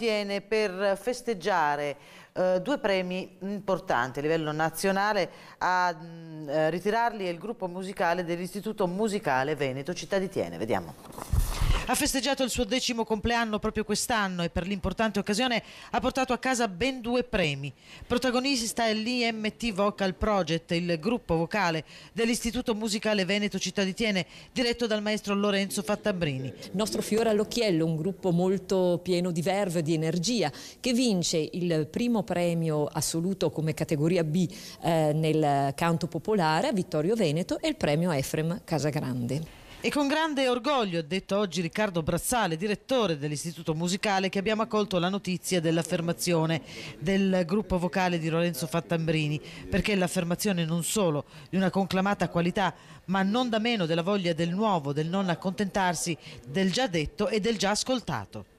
tiene per festeggiare eh, due premi importanti a livello nazionale. A mh, mm, eh, ritirarli è il gruppo musicale dell'Istituto Musicale Veneto Città di Tiene. Vediamo ha festeggiato il suo decimo compleanno proprio quest'anno e per l'importante occasione ha portato a casa ben due premi. Protagonista è l'IMT Vocal Project, il gruppo vocale dell'Istituto Musicale Veneto Città di Tiene, diretto dal maestro Lorenzo Fattabrini. Il nostro fiore all'occhiello, un gruppo molto pieno di verve, e di energia, che vince il primo premio assoluto come categoria B eh, nel canto popolare a Vittorio Veneto e il premio Efrem Casagrande. E con grande orgoglio ha detto oggi Riccardo Brassale, direttore dell'Istituto Musicale, che abbiamo accolto la notizia dell'affermazione del gruppo vocale di Lorenzo Fattambrini, perché l'affermazione non solo di una conclamata qualità, ma non da meno della voglia del nuovo, del non accontentarsi, del già detto e del già ascoltato.